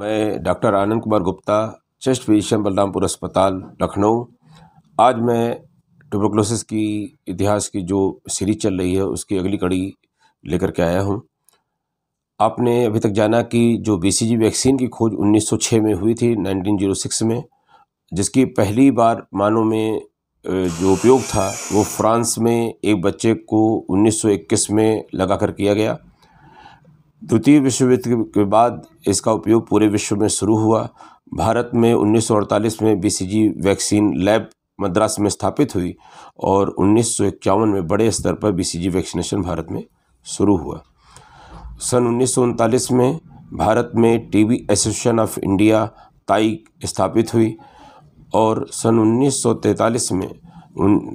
मैं doctor Anand Kumar Gupta chest physician Balrampur अस्पताल लखनऊ आज मैं ट्यूबरकुलोसिस की इतिहास की जो सीरीज चल रही है उसकी अगली कड़ी लेकर के आया हूँ आपने अभी तक जाना कि जो बीसीजी वैक्सीन की खोज 1906 में हुई थी 1906 में जिसकी पहली बार मानव में जो उपयोग था वो फ्रांस में एक बच्चे को 1921 में लगा कर किया गया द्वितीय विश्व युद्ध के बाद इसका उपयोग पूरे विश्व में शुरू हुआ भारत में 1948 में बीसीजी वैक्सीन लैब मद्रास में स्थापित हुई और उन्नीस में बड़े स्तर पर बीसीजी वैक्सीनेशन भारत में शुरू हुआ सन उन्नीस में भारत में टीबी एसोसिएशन ऑफ इंडिया ताई स्थापित हुई और सन 1943 में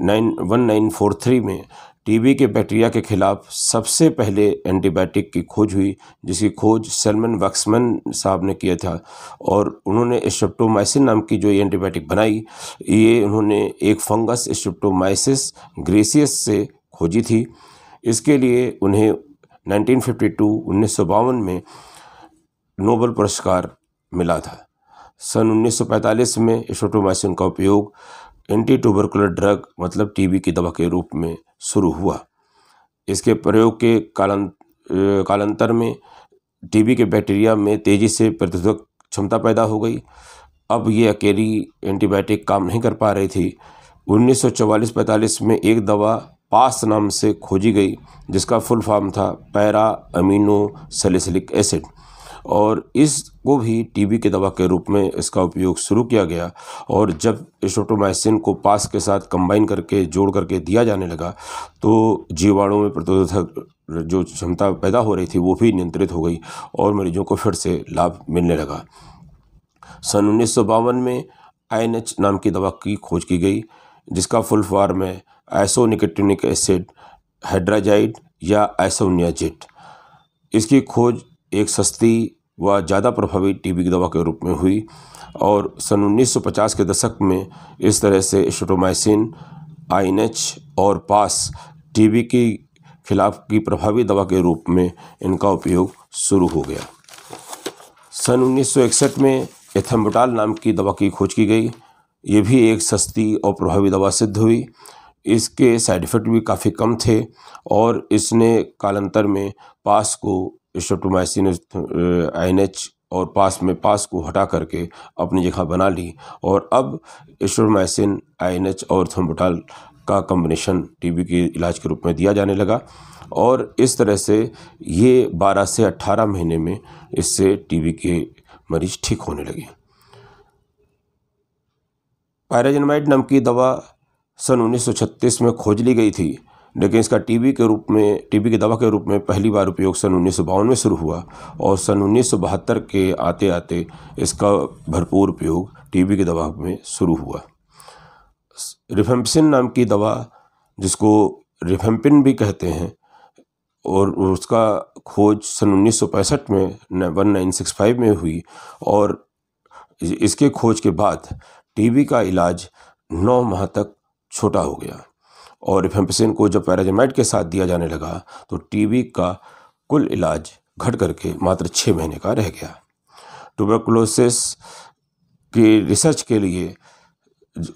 nine one nine four three में टीबी के बैक्टीरिया के खिलाफ सबसे पहले एंटीबायोटिक की खोज हुई जिसकी खोज सलमन वक्समन साहब ने किया था और उन्होंने स्टोमाइसिन नाम की जो ये एंटीबायोटिक बनाई ये उन्होंने एक फंगस स्टोमाइसिस ग्रेसियस से खोजी थी इसके लिए उन्हें 1952 उन्नीस में नोबल पुरस्कार मिला था सन 1945 में स्ट्रेप्टोमाइसिन का उपयोग एंटी ट्यूबरकुलर ड्रग मतलब टीबी की दवा के रूप में शुरू हुआ इसके प्रयोग के कालं कालांतर में टीबी के बैक्टीरिया में तेज़ी से प्रतिरोधक क्षमता पैदा हो गई अब ये अकेली एंटीबायोटिक काम नहीं कर पा रही थी 1944-45 में एक दवा पास नाम से खोजी गई जिसका फुल फॉर्म था पैरा अमीनो सेलिसिलिक एसिड और इसको भी टीबी के दवा के रूप में इसका उपयोग शुरू किया गया और जब एसोटोमाइसिन को पास के साथ कंबाइन करके जोड़ करके दिया जाने लगा तो जीवाणु में प्रतिरोधक जो क्षमता पैदा हो रही थी वो भी नियंत्रित हो गई और मरीजों को फिर से लाभ मिलने लगा सन उन्नीस में आई नाम की दवा की खोज की गई जिसका फुल फॉर्म है आइसोनिकेटिनिक एसिड हाइड्राजाइड या आइसोनियाजिट इसकी खोज एक सस्ती वह ज़्यादा प्रभावी टीबी की दवा के रूप में हुई और सन 1950 के दशक में इस तरह से स्टोटोमाइसिन आईएनएच और पास टीबी के खिलाफ की प्रभावी दवा के रूप में इनका उपयोग शुरू हो गया सन 1961 में एथम्बुटाल नाम की दवा की खोज की गई ये भी एक सस्ती और प्रभावी दवा सिद्ध हुई इसके साइड इफ़ेक्ट भी काफ़ी कम थे और इसने कालांतर में पास को स्ट्रोटोमाइसिन आई और पास में पास को हटा करके अपनी जगह बना ली और अब स्ट्रोटोमाइसिन आई और थम्बोटाल का कम्बिनेशन टीबी के इलाज के रूप में दिया जाने लगा और इस तरह से ये 12 से 18 महीने में इससे टीबी के मरीज ठीक होने लगे पायराजेनमाइड नाम की दवा सन 1936 में खोज ली गई थी लेकिन इसका टीबी के रूप में टीबी की दवा के रूप में पहली बार उपयोग सन उन्नीस में शुरू हुआ और सन उन्नीस के आते आते इसका भरपूर उपयोग टीबी के दवा में शुरू हुआ रिफेम्पसिन नाम की दवा जिसको रिफेम्पिन भी कहते हैं और उसका खोज सन उन्नीस में वन नाइन सिक्स फाइव में हुई और इसके खोज के बाद टीबी का इलाज नौ माह तक छोटा हो गया और रिफेम्पसिन को जब पैराजामाइट के साथ दिया जाने लगा तो टीबी का कुल इलाज घट करके मात्र छः महीने का रह गया टूबरकुलोसिस की रिसर्च के लिए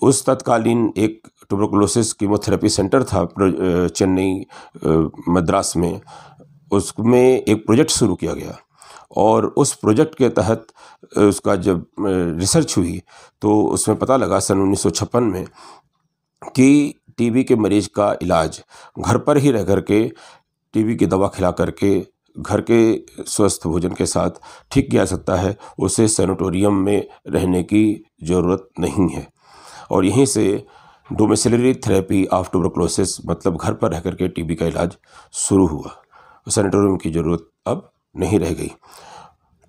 उस तत्कालीन एक टूबरकुलोसिस कीमोथेरेपी सेंटर था चेन्नई मद्रास में उसमें एक प्रोजेक्ट शुरू किया गया और उस प्रोजेक्ट के तहत उसका जब रिसर्च हुई तो उसमें पता लगा सन उन्नीस में कि टीबी के मरीज़ का इलाज घर पर ही रह कर के टीबी की दवा खिला करके घर के स्वस्थ भोजन के साथ ठीक किया सकता है उसे सैनिटोरियम में रहने की ज़रूरत नहीं है और यहीं से डोमेसिलरी थेरेपी ऑफ ट्यूबरक्लोसिस मतलब घर पर रह करके टी का इलाज शुरू हुआ सैनिटोरियम की ज़रूरत अब नहीं रह गई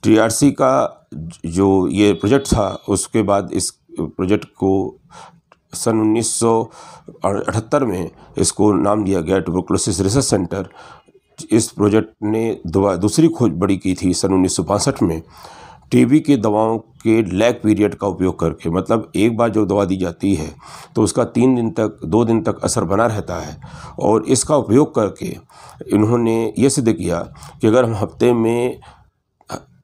टी का जो ये प्रोजेक्ट था उसके बाद इस प्रोजेक्ट को सन उन्नीस में इसको नाम दिया गया ट्यूबरकुलोसिस रिसर्च सेंटर इस प्रोजेक्ट ने दवा दूसरी खोज बड़ी की थी सन उन्नीस में टीबी के दवाओं के लैग पीरियड का उपयोग करके मतलब एक बार जो दवा दी जाती है तो उसका तीन दिन तक दो दिन तक असर बना रहता है और इसका उपयोग करके इन्होंने ये सिद्ध किया कि अगर हम हफ्ते में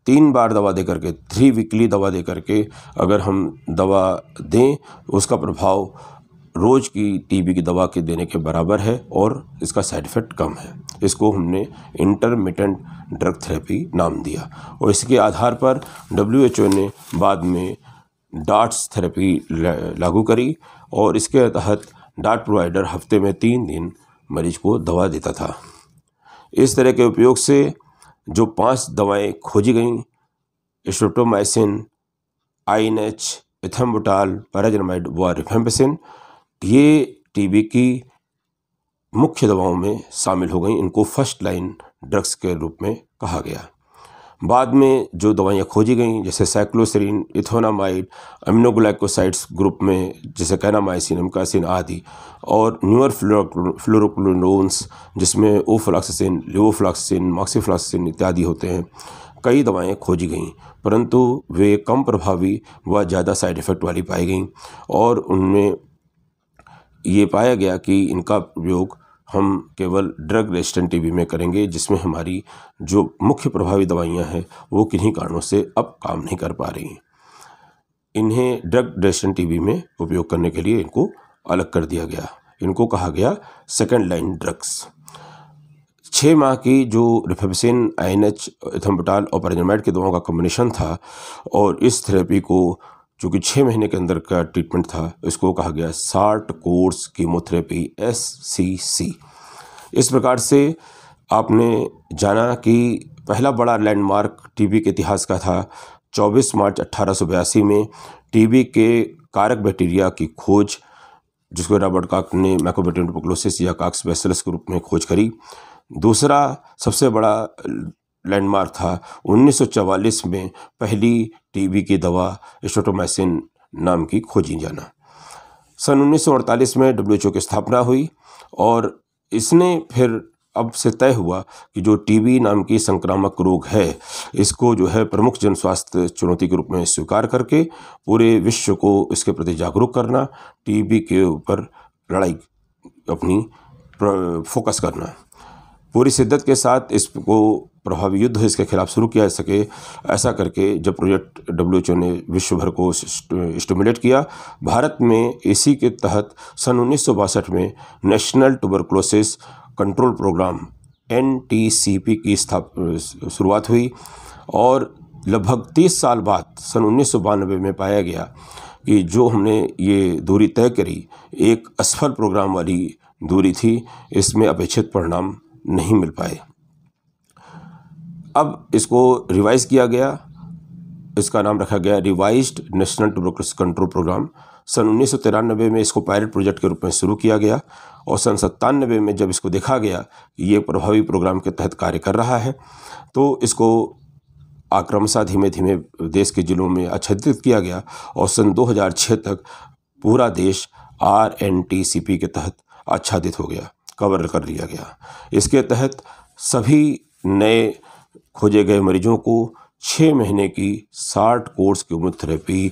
तीन बार दवा दे करके थ्री वीकली दवा दे करके अगर हम दवा दें उसका प्रभाव रोज़ की टीबी की दवा के देने के बराबर है और इसका साइड इफ़ेक्ट कम है इसको हमने इंटरमिटेंट ड्रग थेरेपी नाम दिया और इसके आधार पर डब्ल्यू ने बाद में डार्ट्स थेरेपी लागू करी और इसके तहत डार्ट प्रोवाइडर हफ्ते में तीन दिन मरीज को दवा देता था इस तरह के उपयोग से जो पांच दवाएं खोजी गईं एस्ट्रोटोमाइसिन आई एन एच इथम्बुटाल पैराजनमाइड व रिफेम्पेसिन ये टीबी की मुख्य दवाओं में शामिल हो गई इनको फर्स्ट लाइन ड्रग्स के रूप में कहा गया बाद में जो दवाइयाँ खोजी गई जैसे साइक्लोसरीन इथोनामाइड अमिनोगलाइकोसाइड्स ग्रुप में जैसे कैनामाइसिन एमकासिन आदि और न्यूअर फ्लोरोक्लोनोन्स जिसमें ओफ्लाक्सिन लिवोफ्लाक्सिन मॉक्सीफ्लाक्सिन इत्यादि होते हैं कई दवाएं खोजी गईं परंतु वे कम प्रभावी व ज़्यादा साइड इफ़ेक्ट वाली पाई गईं और उनमें ये पाया गया कि इनका उपयोग हम केवल ड्रग रेजिस्टेंट टीबी में करेंगे जिसमें हमारी जो मुख्य प्रभावी दवाइयाँ हैं वो किन्हीं कारणों से अब काम नहीं कर पा रही इन्हें ड्रग रेजिस्टेंट टीबी में उपयोग करने के लिए इनको अलग कर दिया गया इनको कहा गया सेकेंड लाइन ड्रग्स छः माह की जो रिफेबसिन आई एन एच इथम्बटाल और पेराजोमेट की दवाओं का कॉम्बिनेशन था और इस थेरेपी को जो कि छः महीने के अंदर का ट्रीटमेंट था इसको कहा गया साठ course chemotherapy S C C इस प्रकार से आपने जाना कि पहला बड़ा लैंडमार्क टीबी के इतिहास का था 24 मार्च अट्ठारह में टीबी के कारक बैक्टीरिया की खोज जिसको रॉबर्ट काक ने मैकोबेटिन या काक्स बेसलस के रूप में खोज करी दूसरा सबसे बड़ा लैंडमार्क था 1944 में पहली टीबी की दवा स्टोटोमैसिन नाम की खोजी जाना सन 1948 में डब्ल्यू की स्थापना हुई और इसने फिर अब से तय हुआ कि जो टीबी नाम की संक्रामक रोग है इसको जो है प्रमुख जन स्वास्थ्य चुनौती के रूप में स्वीकार करके पूरे विश्व को इसके प्रति जागरूक करना टीबी के ऊपर लड़ाई अपनी फोकस करना पूरी शिद्दत के साथ इसको प्रभावी युद्ध इसके खिलाफ शुरू किया जा सके ऐसा करके जब प्रोजेक्ट डब्ल्यू ने विश्व भर को स्टमुलेट किया भारत में इसी के तहत सन उन्नीस में national tuberculosis control programme N की स्थाप शुरुआत हुई और लगभग 30 साल बाद सन उन्नीस में पाया गया कि जो हमने ये दूरी तय करी एक असफल प्रोग्राम वाली दूरी थी इसमें अपेक्षित परिणाम नहीं मिल पाए अब इसको रिवाइज किया गया इसका नाम रखा गया revised national tuberculosis control programme सन उन्नीस में इसको पायलट प्रोजेक्ट के रूप में शुरू किया गया और सन सत्तानबे में जब इसको देखा गया कि ये प्रभावी प्रोग्राम के तहत कार्य कर रहा है तो इसको आक्रमशा धीमे धीमे देश के ज़िलों में आच्छादित किया गया और सन 2006 तक पूरा देश R N T C P के तहत आच्छादित हो गया कवर कर लिया गया इसके तहत सभी नए खोजे गए मरीजों को छः महीने की साठ कोर्स की उम्र थेरेपी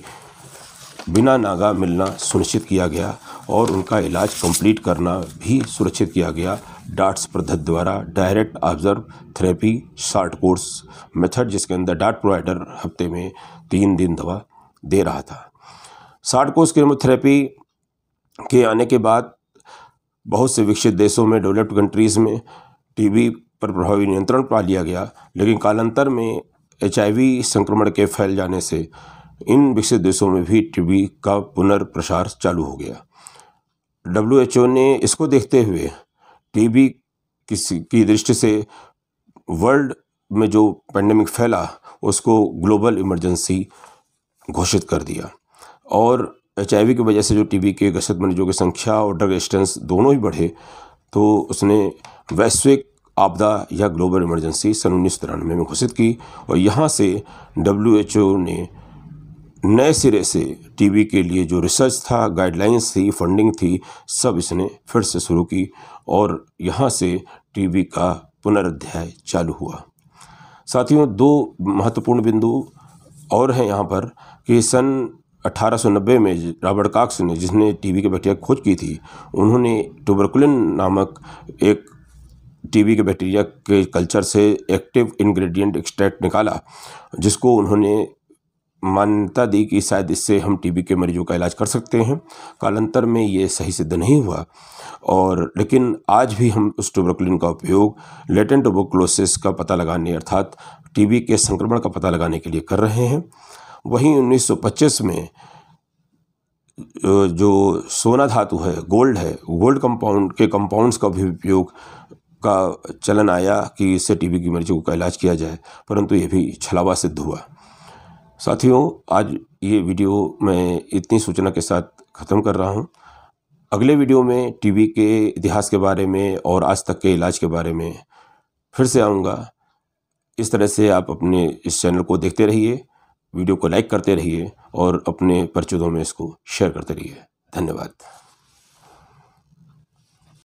बिना नागा मिलना सुनिश्चित किया गया और उनका इलाज कंप्लीट करना भी सुरक्षित किया गया डाट्स पद्धति द्वारा direct observe therapy short course method जिसके अंदर डाट प्रोवाइडर हफ्ते में तीन दिन दवा दे रहा था शार्ट कोर्स केमोथेरेपी के आने के बाद बहुत से विकसित देशों में डेवलप्ड कंट्रीज़ में टीबी पर प्रभावी नियंत्रण पा लिया गया लेकिन कालांतर में एच संक्रमण के फैल जाने से इन विकसित देशों में भी टीबी का पुनर्प्रसार चालू हो गया डब्ल्यू ने इसको देखते हुए टीबी किसी की दृष्टि से वर्ल्ड में जो पैंडमिक फैला उसको ग्लोबल इमरजेंसी घोषित कर दिया और एच की वजह से जो टीबी के ग्रसित मरीजों की संख्या और ड्रग रेजिस्टेंस दोनों ही बढ़े तो उसने वैश्विक आपदा या ग्लोबल इमरजेंसी सन उन्नीस तिरानवे में घोषित की और यहाँ से डब्ल्यू ने नए सिरे से टीबी के लिए जो रिसर्च था गाइडलाइंस थी फंडिंग थी सब इसने फिर से शुरू की और यहाँ से टीबी का पुनरुध्याय चालू हुआ साथियों दो महत्वपूर्ण बिंदु और हैं यहाँ पर कि सन 1890 में रॉबर्ट काक्स ने जिसने टीबी के बैक्टीरिया खोज की थी उन्होंने टूबरकुलिन नामक एक टीबी के बैक्टीरिया के कल्चर से एक्टिव इंग्रेडिएंट एक्सट्रैक्ट निकाला जिसको उन्होंने मान्यता दी कि शायद इससे हम टीबी के मरीजों का इलाज कर सकते हैं कालांतर में ये सही सिद्ध नहीं हुआ और लेकिन आज भी हम उस टूबरकुलिन का उपयोग लेटेंट टूबोक्लोसिस का पता लगाने अर्थात टीबी के संक्रमण का पता लगाने के लिए कर रहे हैं वहीं 1925 में जो सोना धातु है गोल्ड है गोल्ड कंपाउंड के कंपाउंड्स का भी उपयोग का चलन आया कि इससे टीबी की मरीजों का इलाज किया जाए परंतु ये भी छलावा सिद्ध हुआ साथियों आज ये वीडियो मैं इतनी सूचना के साथ ख़त्म कर रहा हूँ अगले वीडियो में टीबी के इतिहास के बारे में और आज तक के इलाज के बारे में फिर से आऊँगा इस तरह से आप अपने इस चैनल को देखते रहिए वीडियो को लाइक करते रहिए और अपने परिचितों में इसको शेयर करते रहिए धन्यवाद